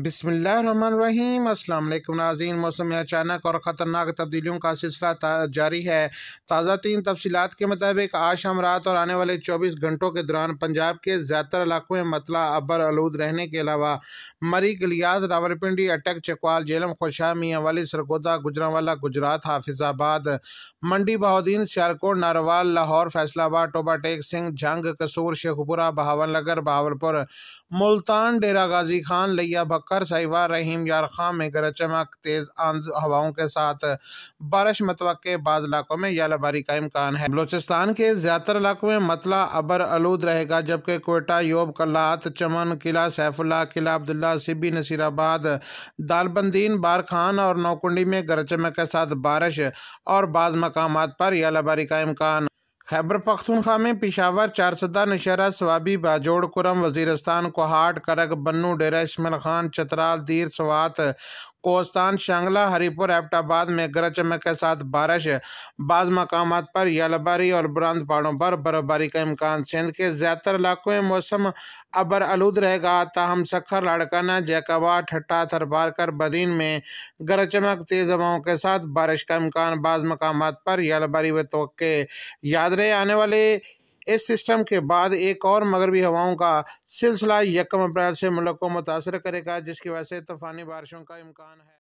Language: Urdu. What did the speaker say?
بسم اللہ الرحمن الرحیم السلام علیکم ناظرین موسم اچانک اور خطرناک تبدیلیوں کا سلسلہ جاری ہے تازہ تین تفصیلات کے مطابق آج شام رات اور آنے والے چوبیس گھنٹوں کے دوران پنجاب کے زیادہ تر علاقوں میں مطلع ابر آلود رہنے کے علاوہ مری گلیات راولپنڈی اٹک چکوال جیلم خوشہ میاں والی سرگودہ گجرانوالا والا گجرات حافظ آباد منڈی بہودین سیارکوٹ ناروال لاہور فیصل آباد ٹوبا ٹیک سنگھ جھنگ قصور شیخ پورہ بہاول نگر بہاول پور ملتان ڈیرا غازی خان لیا کر سیوا رحیم یارخان میں چمک تیز آند ہواوں کے ساتھ بارش متوقع بعض علاقوں میں یالہ باری کا امکان ہے بلوچستان کے زیادہ تر علاقوں میں مطلع ابر آلود رہے گا جبکہ کوئٹہ یوب کلات چمن قلعہ سیف اللہ قلعہ عبداللہ سبی نصیر آباد دال بندین بار خان اور نوکنڈی میں گرج چمک کے ساتھ بارش اور بعض مقامات پر یالہ باری کا امکان خیبر پختونخوا میں پشاور چارسدہ نشرہ سوابی باجوڑ کرم وزیرستان کوہاٹ کرک بنو ڈیرہ شمل خان چترال دیر سوات کوستان شانگلہ ہری پور ایپٹ آباد میں چمک کے ساتھ بارش بعض مقامات پر یلباری اور براند پہاڑوں پر برفباری کا امکان سندھ کے زیادہ تر علاقوں میں موسم ابر آلود رہ گا تاہم سکھر لاڑکانہ جیکاوا ٹھٹا تھر بار کر بدین میں چمک تیز ہواؤں کے ساتھ بارش کا امکان بعض مقامات پر و توقع یاد رہے آنے والے اس سسٹم کے بعد ایک اور مغربی ہواؤں کا سلسلہ یکم اپریل سے ملک کو متاثر کرے گا جس کی وجہ سے طوفانی بارشوں کا امکان ہے